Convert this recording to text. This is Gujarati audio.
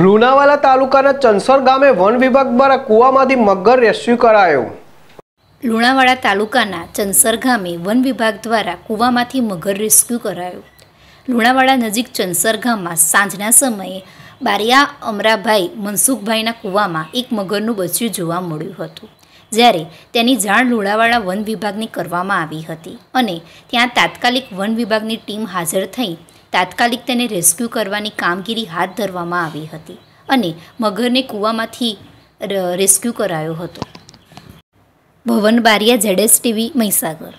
લુણાવાલા તાલુકાના ચંસર ગામે વન વિભાગ દ્વારા કુવામાંથી મગર રેસ્ક્યુ કરાયો લુણાવાડા તાલુકાના ચંસર ગામે વન વિભાગ દ્વારા કૂવામાંથી મગર રેસ્ક્યુ કરાયો લુણાવાડા નજીક ચંસર ગામમાં સાંજના સમયે બારિયા અમરાભાઈ મનસુખભાઈના કૂવામાં એક મગરનું બચ્યું જોવા મળ્યું હતું જ્યારે તેની જાણ લુણાવાડા વન વિભાગની કરવામાં આવી હતી અને ત્યાં તાત્કાલિક વન વિભાગની ટીમ હાજર થઈ તાત્કાલિક તેને રેસ્ક્યુ કરવાની કામગીરી હાથ ધરવામાં આવી હતી અને મગરને કૂવામાંથી રેસ્ક્યુ કરાયો હતો ભવન બારિયા જેડેસ ટીવી મહીસાગર